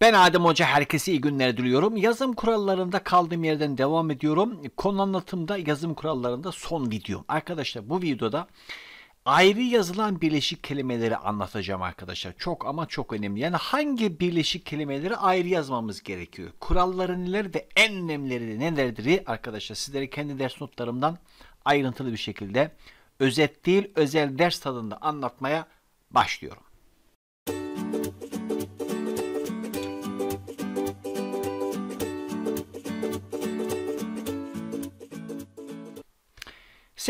Ben Adem Hoca herkese iyi günler diliyorum. Yazım kurallarında kaldığım yerden devam ediyorum. Konu anlatımda yazım kurallarında son videom. Arkadaşlar bu videoda ayrı yazılan birleşik kelimeleri anlatacağım arkadaşlar. Çok ama çok önemli. Yani hangi birleşik kelimeleri ayrı yazmamız gerekiyor? Kuralları neler ve en önemlileri nelerdir? Arkadaşlar Sizleri kendi ders notlarımdan ayrıntılı bir şekilde özet değil özel ders tadında anlatmaya başlıyorum.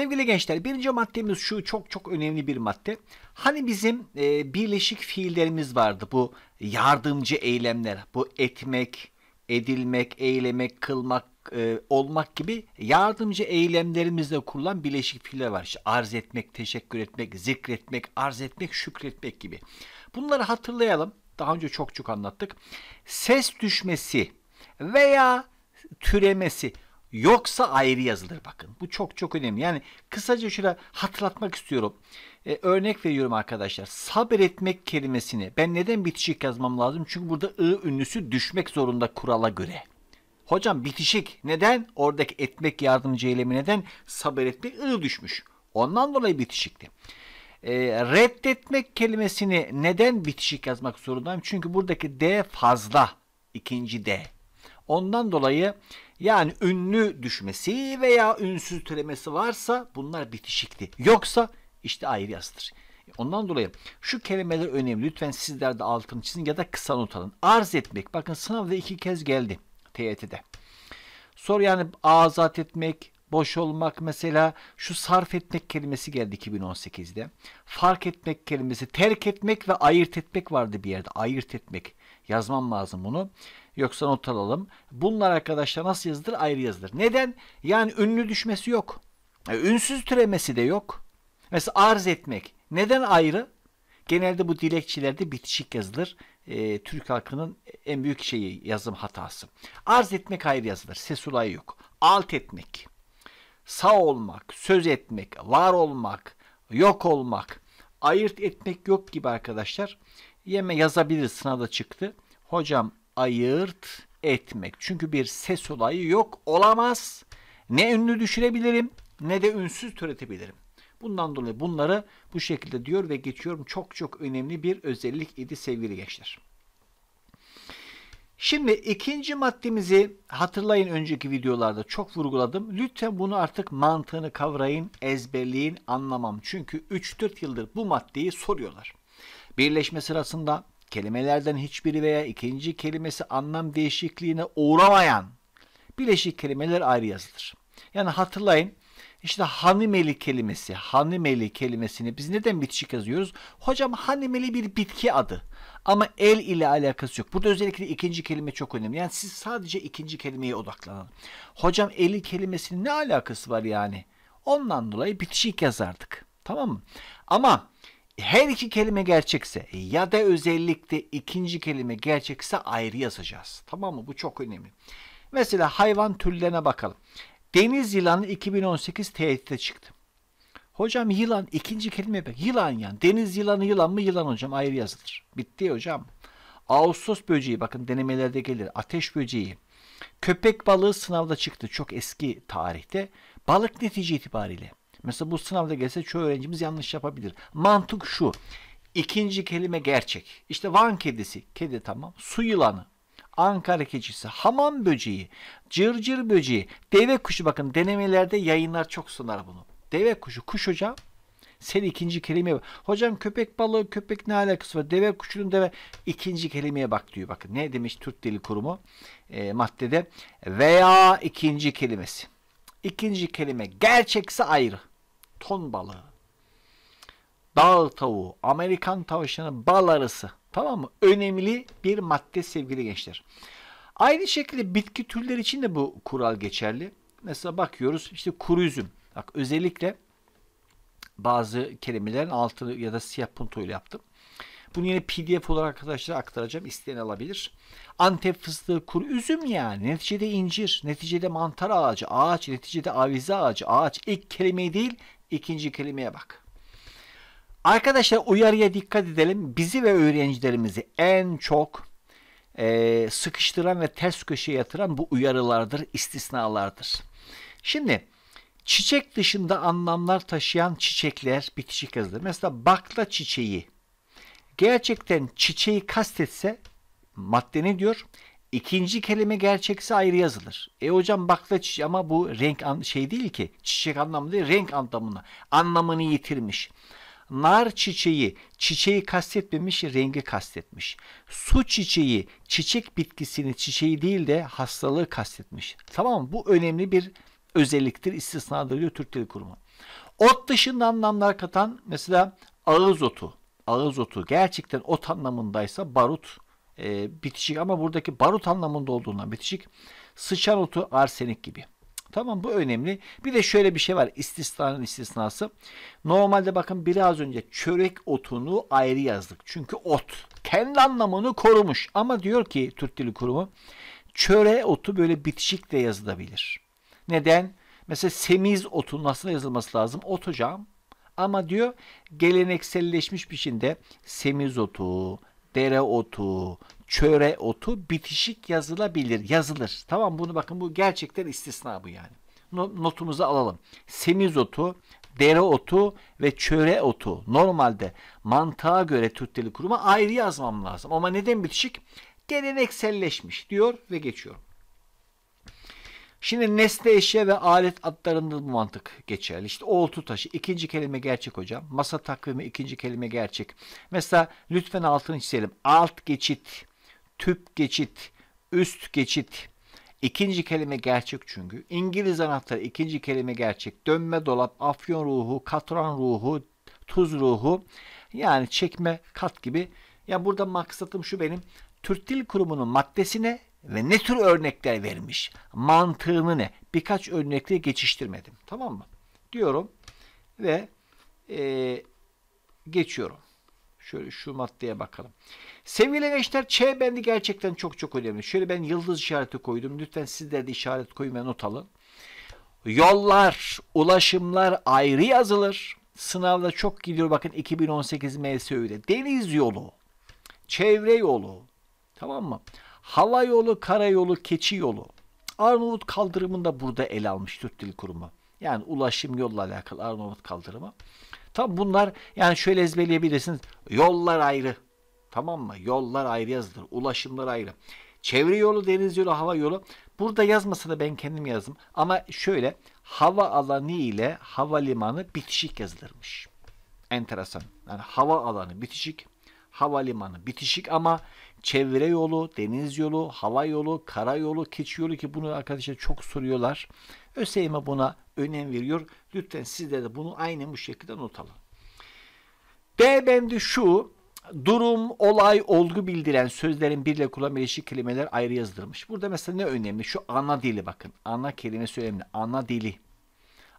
Sevgili gençler birinci maddemiz şu çok çok önemli bir madde. Hani bizim e, birleşik fiillerimiz vardı bu yardımcı eylemler. Bu etmek, edilmek, eylemek, kılmak, e, olmak gibi yardımcı eylemlerimizde kurulan birleşik fiiller var. İşte arz etmek, teşekkür etmek, zikretmek, arz etmek, şükretmek gibi. Bunları hatırlayalım. Daha önce çok çok anlattık. Ses düşmesi veya türemesi yoksa ayrı yazılır bakın. Bu çok çok önemli. Yani kısaca şöyle hatırlatmak istiyorum. Ee, örnek veriyorum arkadaşlar. Sabretmek kelimesini ben neden bitişik yazmam lazım? Çünkü burada ı ünlüsü düşmek zorunda kurala göre. Hocam bitişik neden? Oradaki etmek yardımcı eylemi neden? Sabretmek ı düşmüş. Ondan dolayı bitişikti. E, reddetmek kelimesini neden bitişik yazmak zorundayım? Çünkü buradaki D fazla. ikinci D. Ondan dolayı yani ünlü düşmesi veya ünsüz türemesi varsa bunlar bitişikti. Yoksa işte ayrı yazdır. Ondan dolayı şu kelimeler önemli. Lütfen sizler de altını çizin ya da kısa not alın. Arz etmek. Bakın sınavda iki kez geldi TYT'de. Soru yani azat etmek, boş olmak mesela şu sarf etmek kelimesi geldi 2018'de. Fark etmek kelimesi, terk etmek ve ayırt etmek vardı bir yerde. Ayırt etmek. Yazmam lazım bunu. Yoksa not alalım. Bunlar arkadaşlar nasıl yazılır? Ayrı yazılır. Neden? Yani ünlü düşmesi yok. Yani e, ünsüz türemesi de yok. Mesela arz etmek. Neden ayrı? Genelde bu dilekçilerde bitişik yazılır. E, Türk halkının en büyük şeyi yazım hatası. Arz etmek ayrı yazılır. Ses olayı yok. Alt etmek. Sağ olmak, söz etmek, var olmak, yok olmak. Ayırt etmek yok gibi arkadaşlar. Yeme yazabilir sınavda çıktı. Hocam ayırt etmek. Çünkü bir ses olayı yok olamaz. Ne ünlü düşürebilirim ne de ünsüz türetebilirim. Bundan dolayı bunları bu şekilde diyor ve geçiyorum. Çok çok önemli bir özellik idi sevgili gençler. Şimdi ikinci maddemizi hatırlayın önceki videolarda çok vurguladım. Lütfen bunu artık mantığını kavrayın, ezberleyin, anlamam. Çünkü 3-4 yıldır bu maddeyi soruyorlar. Birleşme sırasında, kelimelerden hiçbiri veya ikinci kelimesi anlam değişikliğine uğramayan bileşik kelimeler ayrı yazılır. Yani hatırlayın işte hanimeli kelimesi, hanimeli kelimesini biz neden bitişik yazıyoruz? Hocam hanimeli bir bitki adı ama el ile alakası yok. Burada özellikle ikinci kelime çok önemli. Yani siz sadece ikinci kelimeye odaklanın. Hocam eli kelimesinin ne alakası var yani? Ondan dolayı bitişik yazardık. Tamam mı? Ama her iki kelime gerçekse ya da özellikle ikinci kelime gerçekse ayrı yazacağız. Tamam mı? Bu çok önemli. Mesela hayvan türlerine bakalım. Deniz yılanı 2018 tehditte çıktı. Hocam yılan ikinci kelime bak. Yılan yani. Deniz yılanı yılan mı yılan hocam ayrı yazılır. Bitti hocam. Ağustos böceği bakın denemelerde gelir. Ateş böceği. Köpek balığı sınavda çıktı çok eski tarihte. Balık netice itibariyle Mesela bu sınavda gelse çoğu öğrencimiz yanlış yapabilir. Mantık şu. İkinci kelime gerçek. İşte Van kedisi, kedi tamam. Su yılanı, Ankara keçisi, hamam böceği, cırcır cır böceği, deve kuşu bakın denemelerde yayınlar çok sunar bunu. Deve kuşu, kuş hocam. Sen ikinci kelimeye bak. Hocam köpek balığı, köpek ne alakası var? Deve kuşunun deve. ikinci kelimeye bak diyor. Bakın ne demiş Türk Dili Kurumu e, maddede? Veya ikinci kelimesi. İkinci kelime gerçekse ayrı ton balığı, dağ tavuğu, Amerikan tavşanı, bal arısı. Tamam mı? Önemli bir madde sevgili gençler. Aynı şekilde bitki türleri için de bu kural geçerli. Mesela bakıyoruz işte kuru üzüm. Bak özellikle bazı kelimelerin altını ya da siyah puntoyla yaptım. Bunu yine pdf olarak arkadaşlara aktaracağım. İsteyen alabilir. Antep fıstığı, kuru üzüm yani. Neticede incir, neticede mantar ağacı, ağaç, neticede avize ağacı, ağaç. İlk kelime değil İkinci kelimeye bak. Arkadaşlar uyarıya dikkat edelim. Bizi ve öğrencilerimizi en çok e, sıkıştıran ve ters köşeye yatıran bu uyarılardır, istisnalardır. Şimdi çiçek dışında anlamlar taşıyan çiçekler bitişik yazılır. Mesela bakla çiçeği gerçekten çiçeği kastetse madde ne diyor? İkinci kelime gerçekse ayrı yazılır. E hocam bakla çiçek ama bu renk an şey değil ki. Çiçek anlamı değil renk anlamını Anlamını yitirmiş. Nar çiçeği çiçeği kastetmemiş rengi kastetmiş. Su çiçeği çiçek bitkisini çiçeği değil de hastalığı kastetmiş. Tamam mı? Bu önemli bir özelliktir istisnadır diyor Türk Dil Kurumu. Ot dışında anlamlar katan mesela ağız otu. Ağız otu gerçekten ot anlamındaysa barut e, bitişik ama buradaki barut anlamında olduğundan bitişik. Sıçan otu arsenik gibi. Tamam bu önemli. Bir de şöyle bir şey var. İstisnanın istisnası. Normalde bakın biraz önce çörek otunu ayrı yazdık. Çünkü ot kendi anlamını korumuş. Ama diyor ki Türk Dili Kurumu çöre otu böyle bitişik de yazılabilir. Neden? Mesela semiz otunun nasıl yazılması lazım. Ot hocam. Ama diyor gelenekselleşmiş biçimde semiz otu, dere otu, çöre otu bitişik yazılabilir. Yazılır. Tamam bunu bakın bu gerçekten istisna bu yani. Notumuzu alalım. Semizotu, otu ve çöre otu normalde mantığa göre Türk Dili Kurumu'na ayrı yazmam lazım. Ama neden bitişik? Gelenekselleşmiş diyor ve geçiyorum. Şimdi nesne eşya ve alet adlarında bu mantık geçerli. İşte oltu taşı ikinci kelime gerçek hocam. Masa takvimi ikinci kelime gerçek. Mesela lütfen altını çizelim. Alt geçit, tüp geçit, üst geçit. İkinci kelime gerçek çünkü. İngiliz anahtarı ikinci kelime gerçek. Dönme dolap, afyon ruhu, katran ruhu, tuz ruhu. Yani çekme kat gibi. Ya burada maksatım şu benim. Türk Dil Kurumu'nun maddesine ve ne tür örnekler vermiş, mantığını ne? Birkaç örnekle geçiştirmedim. Tamam mı? Diyorum ve e, geçiyorum. Şöyle şu maddeye bakalım. Sevgili gençler Ç bendi gerçekten çok çok önemli. Şöyle ben yıldız işareti koydum. Lütfen sizler de işaret koyun ve not alın. Yollar, ulaşımlar ayrı yazılır. Sınavda çok gidiyor bakın 2018 MSÖ'de. Deniz yolu, çevre yolu. Tamam mı? Hava yolu, karayolu, keçi yolu. Arnavut kaldırımında burada el almış Türk Dil Kurumu. Yani ulaşım yolla alakalı Arnavut kaldırımı. Tam bunlar yani şöyle ezberleyebilirsiniz. Yollar ayrı. Tamam mı? Yollar ayrı yazılır. Ulaşımlar ayrı. Çevre yolu, deniz yolu, hava yolu. Burada yazmasa da ben kendim yazdım. Ama şöyle hava alanı ile havalimanı bitişik yazılırmış. Enteresan. Yani hava alanı bitişik, havalimanı bitişik ama çevre yolu, deniz yolu, hava yolu, kara yolu, keçi yolu ki bunu arkadaşlar çok soruyorlar. ÖSYM buna önem veriyor. Lütfen sizler de bunu aynı bu şekilde not alın. D bendi şu durum, olay, olgu bildiren sözlerin birle kullanım kelimeler ayrı yazılmış. Burada mesela ne önemli? Şu ana dili bakın. Ana kelimesi önemli. Ana dili.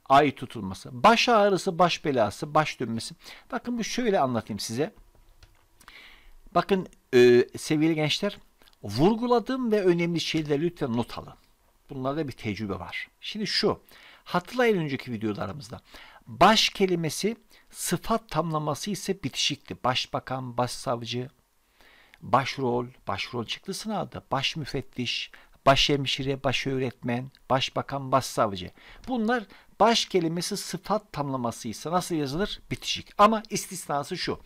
Ay tutulması. Baş ağrısı, baş belası, baş dönmesi. Bakın bu şöyle anlatayım size. Bakın e, sevgili gençler vurguladığım ve önemli şeyleri lütfen not alın. Bunlarda bir tecrübe var. Şimdi şu hatırlayın önceki videolarımızda baş kelimesi sıfat tamlaması ise bitişikti. Başbakan, başsavcı, başrol, başrol çıktı sınavda, baş müfettiş, baş hemşire, baş öğretmen, başbakan, başsavcı. Bunlar baş kelimesi sıfat tamlamasıysa nasıl yazılır? Bitişik. Ama istisnası şu.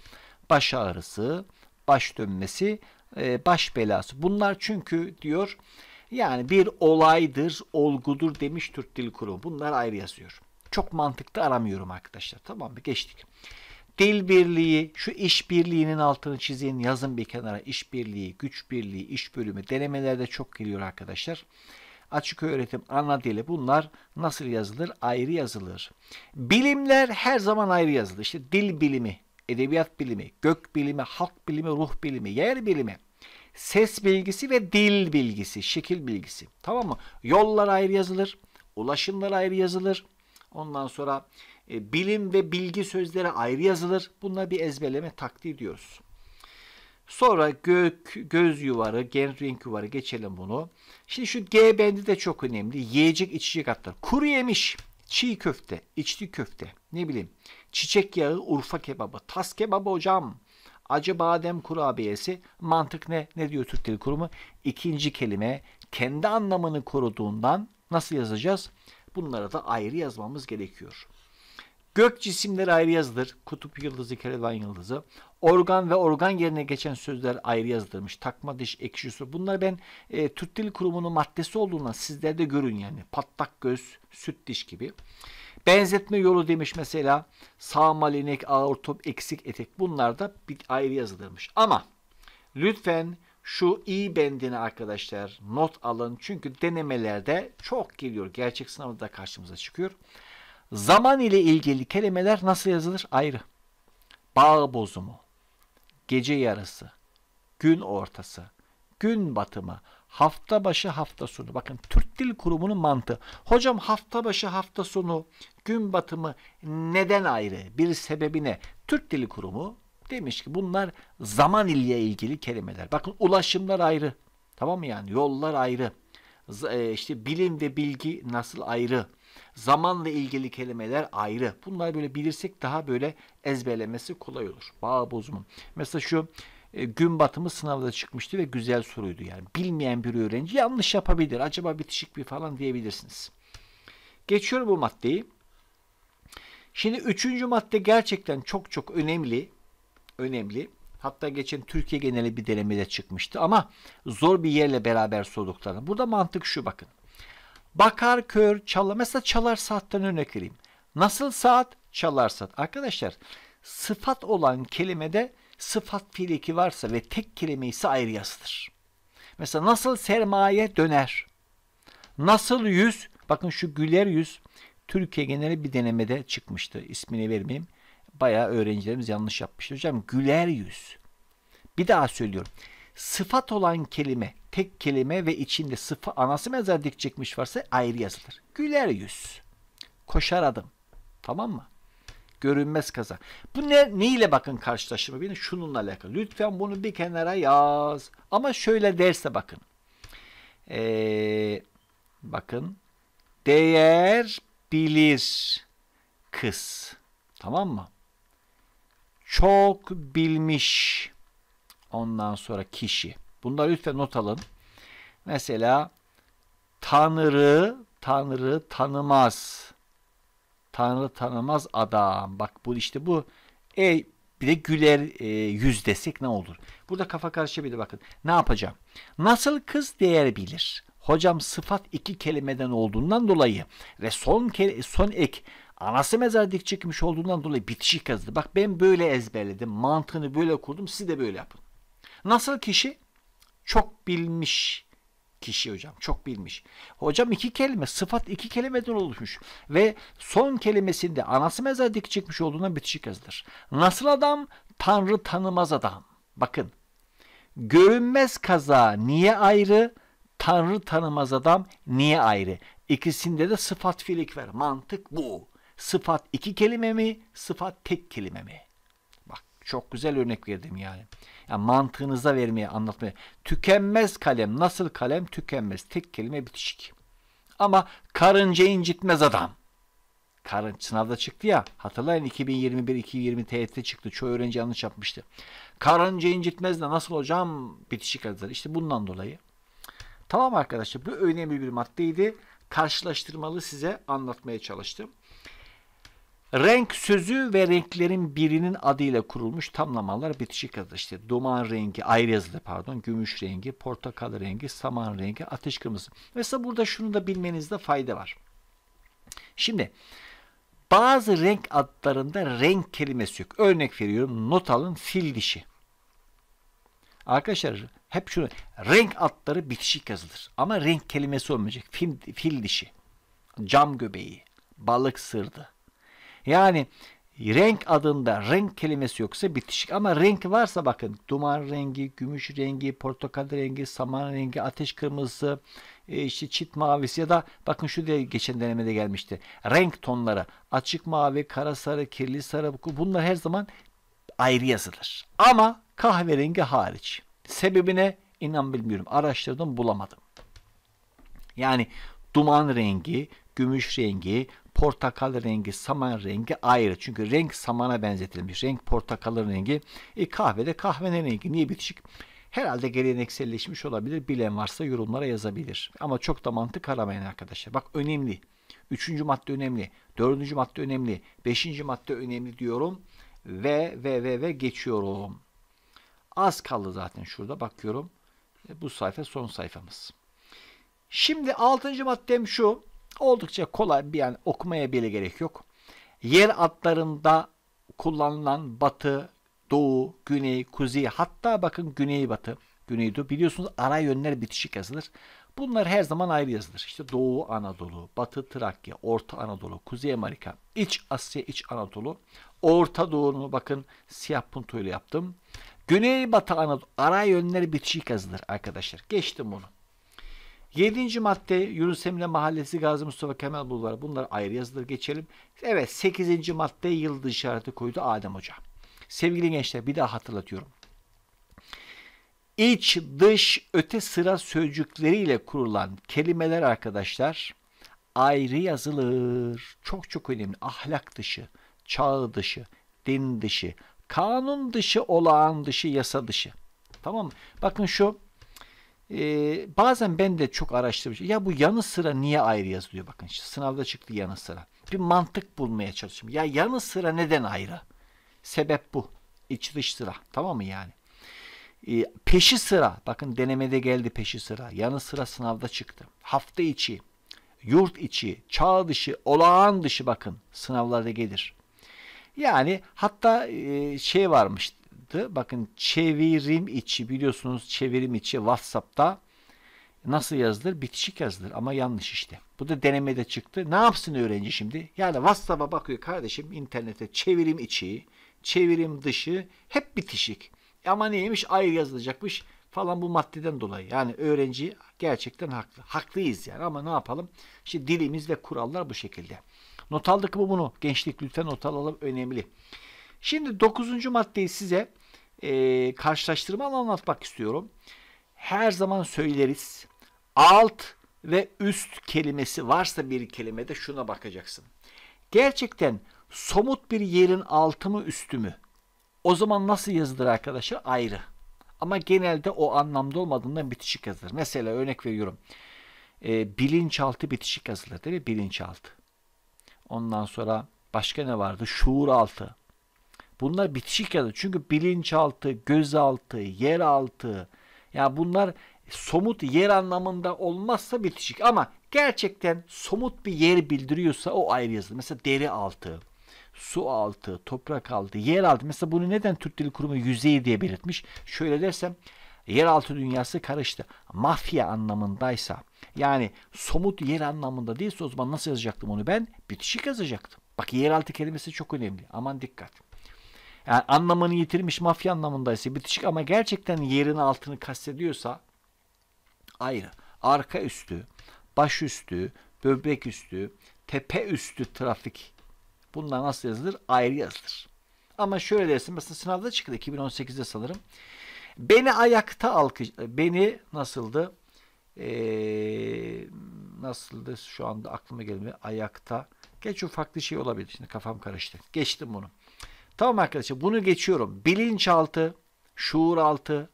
Baş ağrısı, baş dönmesi, e, baş belası. Bunlar çünkü diyor yani bir olaydır, olgudur demiş Türk Dil Kurumu. Bunlar ayrı yazıyor. Çok mantıklı aramıyorum arkadaşlar. Tamam mı? Geçtik. Dil birliği, şu iş birliğinin altını çizin, yazın bir kenara. İş birliği, güç birliği, iş bölümü denemelerde çok geliyor arkadaşlar. Açık öğretim, ana dili bunlar nasıl yazılır? Ayrı yazılır. Bilimler her zaman ayrı yazılır. İşte dil bilimi, edebiyat bilimi, gök bilimi, halk bilimi, ruh bilimi, yer bilimi, ses bilgisi ve dil bilgisi, şekil bilgisi. Tamam mı? Yollar ayrı yazılır, ulaşımlar ayrı yazılır. Ondan sonra e, bilim ve bilgi sözleri ayrı yazılır. Bunlar bir ezberleme taktiği diyoruz. Sonra gök, göz yuvarı, gen renk yuvarı geçelim bunu. Şimdi şu G bendi de çok önemli. Yiyecek içecek hatlar. Kuru yemiş, çiğ köfte, içli köfte, ne bileyim çiçek yağı Urfa kebabı, tas kebabı hocam, acı badem kurabiyesi. Mantık ne? Ne diyor Türk Dil Kurumu? İkinci kelime kendi anlamını koruduğundan nasıl yazacağız? Bunlara da ayrı yazmamız gerekiyor. Gök cisimleri ayrı yazılır. Kutup yıldızı, kereden yıldızı. Organ ve organ yerine geçen sözler ayrı yazılmış. Takma diş, ekşi su. Bunları ben e, Türk Dil Kurumu'nun maddesi olduğundan sizler de görün yani. Patlak göz, süt diş gibi. Benzetme yolu demiş mesela sağmalinek, top eksik etek bunlar da bir ayrı yazılırmış. Ama lütfen şu i bendini arkadaşlar not alın. Çünkü denemelerde çok geliyor. Gerçek sınavda karşımıza çıkıyor. Zaman ile ilgili kelimeler nasıl yazılır? Ayrı. Bağ bozumu, gece yarısı, gün ortası, gün batımı, Hafta başı hafta sonu. Bakın Türk Dil Kurumu'nun mantığı. Hocam hafta başı hafta sonu gün batımı neden ayrı? Bir sebebine. Türk Dil Kurumu demiş ki bunlar zaman ile ilgili kelimeler. Bakın ulaşımlar ayrı. Tamam mı yani? Yollar ayrı. E, işte bilim ve bilgi nasıl ayrı? Zamanla ilgili kelimeler ayrı. Bunları böyle bilirsek daha böyle ezberlemesi kolay olur. Bağ bozumu. Mesela şu e, gün batımı sınavda çıkmıştı ve güzel soruydu yani. Bilmeyen bir öğrenci yanlış yapabilir. Acaba bitişik bir falan diyebilirsiniz. Geçiyorum bu maddeyi. Şimdi üçüncü madde gerçekten çok çok önemli. Önemli. Hatta geçen Türkiye geneli bir denemede çıkmıştı ama zor bir yerle beraber sorduklarını. Burada mantık şu bakın. Bakar, kör, çalar. Mesela çalar saatten örnek vereyim. Nasıl saat? Çalar saat. Arkadaşlar sıfat olan kelimede sıfat fiil varsa ve tek kelime ise ayrı yazılır. Mesela nasıl sermaye döner? Nasıl yüz? Bakın şu güler yüz Türkiye geneli bir denemede çıkmıştı. İsmini vermeyeyim. Bayağı öğrencilerimiz yanlış yapmıştı. Hocam güler yüz. Bir daha söylüyorum. Sıfat olan kelime, tek kelime ve içinde sıfı anası mezar dik çekmiş varsa ayrı yazılır. Güler yüz. Koşar adım. Tamam mı? görünmez kaza. Bu ne, neyle bakın karşılaştırma benim şununla alakalı. Lütfen bunu bir kenara yaz. Ama şöyle derse bakın. Ee, bakın. Değer bilir kız. Tamam mı? Çok bilmiş. Ondan sonra kişi. Bunları lütfen not alın. Mesela Tanrı, Tanrı tanımaz. Tanrı tanımaz adam. Bak bu işte bu. E bir de güler e, yüz desek ne olur? Burada kafa karışabilir bakın. Ne yapacağım? Nasıl kız değer bilir? Hocam sıfat iki kelimeden olduğundan dolayı ve son son ek anası mezar dik çıkmış olduğundan dolayı bitişik yazdı. Bak ben böyle ezberledim. Mantığını böyle kurdum. Siz de böyle yapın. Nasıl kişi? Çok bilmiş kişi hocam. Çok bilmiş. Hocam iki kelime. Sıfat iki kelimeden oluşmuş. Ve son kelimesinde anası mezar dik çıkmış olduğundan bitişik yazılır. Nasıl adam? Tanrı tanımaz adam. Bakın. Görünmez kaza niye ayrı? Tanrı tanımaz adam niye ayrı? İkisinde de sıfat filik ver. Mantık bu. Sıfat iki kelime mi? Sıfat tek kelime mi? Çok güzel örnek verdim yani. yani mantığınıza vermeye, anlatmaya. Tükenmez kalem. Nasıl kalem? Tükenmez. Tek kelime bitişik. Ama karınca incitmez adam. Karın sınavda çıktı ya. Hatırlayın 2021-2020 TYT e çıktı. Çoğu öğrenci yanlış yapmıştı. Karınca incitmez de nasıl hocam bitişik yazar. İşte bundan dolayı. Tamam arkadaşlar bu önemli bir maddeydi. Karşılaştırmalı size anlatmaya çalıştım. Renk sözü ve renklerin birinin adıyla kurulmuş tamlamalar bitişik adı. İşte duman rengi, ayrı yazılı pardon, gümüş rengi, portakal rengi, saman rengi, ateş kırmızı. Mesela burada şunu da bilmenizde fayda var. Şimdi bazı renk adlarında renk kelimesi yok. Örnek veriyorum not alın fil dişi. Arkadaşlar hep şunu renk adları bitişik yazılır. Ama renk kelimesi olmayacak. Fil, fil dişi, cam göbeği, balık sırdı yani renk adında renk kelimesi yoksa bitişik ama renk varsa bakın duman rengi, gümüş rengi, portakal rengi, saman rengi, ateş kırmızısı, e, işte çit mavisi ya da bakın şu diye geçen denemede gelmişti. Renk tonları açık mavi, kara sarı, kirli sarı bunlar her zaman ayrı yazılır. Ama kahverengi hariç. Sebebine inan bilmiyorum. Araştırdım bulamadım. Yani duman rengi, gümüş rengi, portakal rengi, saman rengi ayrı. Çünkü renk samana benzetilmiş. Renk portakalın rengi. E kahvede kahvenin rengi. Niye bitişik? Herhalde gelenekselleşmiş olabilir. Bilen varsa yorumlara yazabilir. Ama çok da mantık aramayın arkadaşlar. Bak önemli. Üçüncü madde önemli. Dördüncü madde önemli. Beşinci madde önemli diyorum. Ve ve ve ve geçiyorum. Az kaldı zaten şurada bakıyorum. E, bu sayfa son sayfamız. Şimdi altıncı maddem şu. Oldukça kolay bir yani okumaya bile gerek yok. Yer adlarında kullanılan batı, doğu, güney, kuzey hatta bakın güney-batı, güneybatı, güneydoğu biliyorsunuz ara yönler bitişik yazılır. Bunlar her zaman ayrı yazılır. İşte Doğu Anadolu, Batı Trakya, Orta Anadolu, Kuzey Amerika, İç Asya, İç Anadolu, Orta Doğu'nu bakın siyah puntoyla yaptım. Güney Batı Anadolu ara yönleri bitişik yazılır arkadaşlar. Geçtim bunu. 7. madde Yunus Emre Mahallesi Gazi Mustafa Kemal Bulvarı. Bunlar ayrı yazılır geçelim. Evet 8. madde yıldız işareti koydu Adem Hoca. Sevgili gençler bir daha hatırlatıyorum. İç, dış, öte sıra sözcükleriyle kurulan kelimeler arkadaşlar ayrı yazılır. Çok çok önemli. Ahlak dışı, çağ dışı, din dışı, kanun dışı, olağan dışı, yasa dışı. Tamam mı? Bakın şu e, bazen ben de çok araştırmışım Ya bu yanı sıra niye ayrı yazılıyor? Bakın işte sınavda çıktı yanı sıra. Bir mantık bulmaya çalışıyorum. Ya yanı sıra neden ayrı? Sebep bu. İç dış sıra. Tamam mı yani? E, peşi sıra. Bakın denemede geldi peşi sıra. Yanı sıra sınavda çıktı. Hafta içi, yurt içi, çağ dışı, olağan dışı bakın sınavlarda gelir. Yani hatta e, şey varmış yaptı. Bakın çevirim içi biliyorsunuz çevirim içi WhatsApp'ta nasıl yazılır? Bitişik yazılır ama yanlış işte. Bu da denemede çıktı. Ne yapsın öğrenci şimdi? Yani WhatsApp'a bakıyor kardeşim internete çevirim içi, çevirim dışı hep bitişik. E ama neymiş? Ayrı yazılacakmış falan bu maddeden dolayı. Yani öğrenci gerçekten haklı. Haklıyız yani ama ne yapalım? İşte dilimiz ve kurallar bu şekilde. Not aldık mı bunu? Gençlik lütfen not alalım. Önemli. Şimdi dokuzuncu maddeyi size e, ee, karşılaştırmalı anlatmak istiyorum. Her zaman söyleriz. Alt ve üst kelimesi varsa bir kelimede şuna bakacaksın. Gerçekten somut bir yerin altı mı üstü mü? O zaman nasıl yazılır arkadaşlar? Ayrı. Ama genelde o anlamda olmadığından bitişik yazılır. Mesela örnek veriyorum. E, bilinçaltı bitişik yazılır değil mi? Bilinçaltı. Ondan sonra başka ne vardı? Şuuraltı. Bunlar bitişik yazı. Çünkü bilinçaltı, gözaltı, yeraltı. Yani bunlar somut yer anlamında olmazsa bitişik ama gerçekten somut bir yer bildiriyorsa o ayrı yazılır. Mesela deri altı, su altı, toprak altı, yer altı. Mesela bunu neden Türk Dil Kurumu yüzeyi diye belirtmiş? Şöyle dersem yeraltı dünyası karıştı. Mafya anlamındaysa yani somut yer anlamında değilse o zaman nasıl yazacaktım onu ben? Bitişik yazacaktım. Bak yeraltı kelimesi çok önemli. Aman dikkat yani anlamını yitirmiş mafya anlamındaysa bitişik ama gerçekten yerin altını kastediyorsa ayrı. Arka üstü, baş üstü, böbrek üstü, tepe üstü trafik bunlar nasıl yazılır? Ayrı yazılır. Ama şöyle dersin mesela sınavda çıktı 2018'de sanırım. Beni ayakta alkış, beni nasıldı? Ee, nasıldı şu anda aklıma gelmiyor. Ayakta. Geç o farklı şey olabilir. Şimdi kafam karıştı. Geçtim bunu. Tamam arkadaşlar bunu geçiyorum. Bilinçaltı, şuuraltı,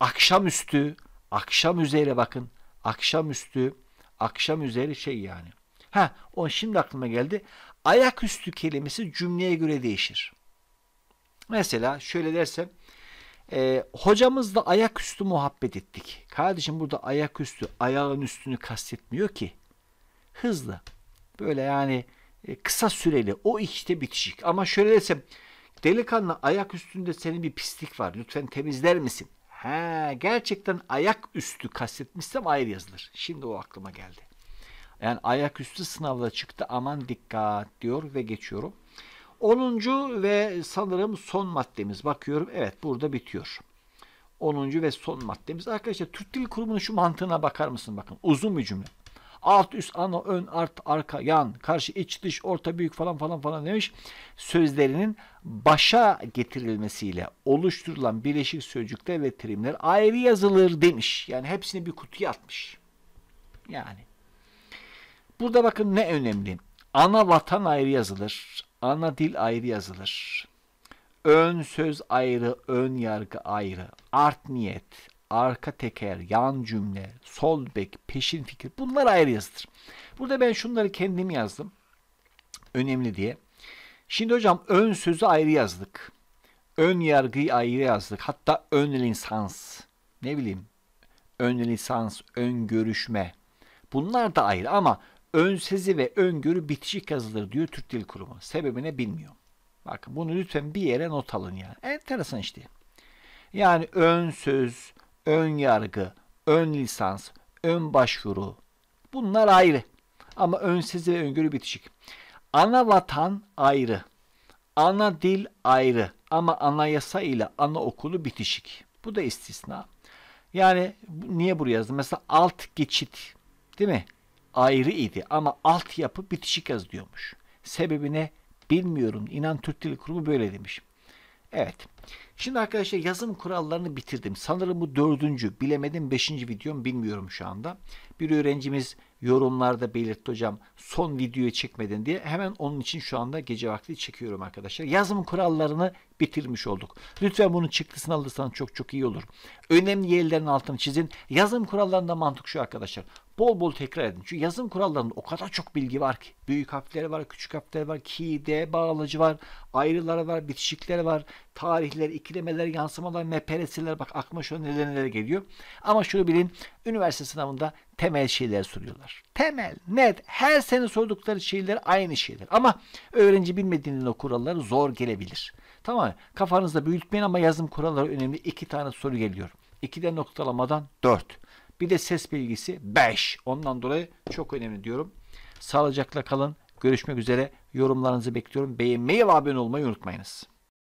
akşamüstü, akşam üzeri bakın. Akşamüstü, akşam üzeri şey yani. Ha, o şimdi aklıma geldi. Ayaküstü kelimesi cümleye göre değişir. Mesela şöyle dersem e, hocamızla ayaküstü muhabbet ettik. Kardeşim burada ayaküstü, ayağın üstünü kastetmiyor ki. Hızlı. Böyle yani e, kısa süreli. O işte bitişik. Ama şöyle dersem, Delikanlı ayak üstünde senin bir pislik var. Lütfen temizler misin? He, gerçekten ayak üstü kastetmişsem ayrı yazılır. Şimdi o aklıma geldi. Yani ayak üstü sınavda çıktı. Aman dikkat diyor ve geçiyorum. 10. ve sanırım son maddemiz. Bakıyorum evet burada bitiyor. 10. ve son maddemiz. Arkadaşlar Türk Dil Kurumu'nun şu mantığına bakar mısın? Bakın uzun bir cümle. Alt üst ana ön art arka yan karşı iç dış orta büyük falan falan falan demiş. Sözlerinin başa getirilmesiyle oluşturulan bileşik sözcükler ve terimler ayrı yazılır demiş. Yani hepsini bir kutuya atmış. Yani. Burada bakın ne önemli. Ana vatan ayrı yazılır. Ana dil ayrı yazılır. Ön söz ayrı, ön yargı ayrı. Art niyet, arka teker, yan cümle, sol bek, peşin fikir bunlar ayrı yazılır. Burada ben şunları kendim yazdım. Önemli diye. Şimdi hocam ön sözü ayrı yazdık. Ön yargıyı ayrı yazdık. Hatta ön lisans. Ne bileyim ön lisans, ön görüşme. Bunlar da ayrı ama ön sözü ve öngörü bitişik yazılır diyor Türk Dil Kurumu. Sebebini bilmiyorum. Bakın bunu lütfen bir yere not alın yani. Enteresan işte. Yani ön söz, ön yargı, ön lisans, ön başvuru bunlar ayrı. Ama ön ve öngörü bitişik. Ana vatan ayrı. Ana dil ayrı ama anayasa ile ana okulu bitişik. Bu da istisna. Yani niye buraya yazdım? Mesela alt geçit değil mi? Ayrı idi ama alt altyapı bitişik yazıyormuş. ne? bilmiyorum. İnan Türk Dil Kurumu böyle demiş. Evet. Şimdi arkadaşlar yazım kurallarını bitirdim. Sanırım bu dördüncü, bilemedim beşinci videom bilmiyorum şu anda. Bir öğrencimiz yorumlarda belirtti hocam son videoyu çekmedin diye hemen onun için şu anda gece vakti çekiyorum arkadaşlar. Yazım kurallarını bitirmiş olduk. Lütfen bunun çıktısını alırsan çok çok iyi olur. Önemli yerlerin altını çizin. Yazım kurallarında mantık şu arkadaşlar. Bol bol tekrar edin. Çünkü yazım kurallarında o kadar çok bilgi var ki. Büyük harfleri var, küçük harfleri var, ki, D bağlacı var, ayrıları var, bitişikleri var, tarihler, ikilemeler, yansımalar, meperesiler bak aklıma şu neler neler geliyor. Ama şunu bilin üniversite sınavında temel şeyler soruyorlar. Temel, net, her sene sordukları şeyler aynı şeyler. Ama öğrenci bilmediğinden o kurallar zor gelebilir. Tamam Kafanızda büyütmeyin ama yazım kuralları önemli. İki tane soru geliyor. İki de noktalamadan dört. Bir de ses bilgisi beş. Ondan dolayı çok önemli diyorum. Sağlıcakla kalın. Görüşmek üzere. Yorumlarınızı bekliyorum. Beğenmeyi ve abone olmayı unutmayınız.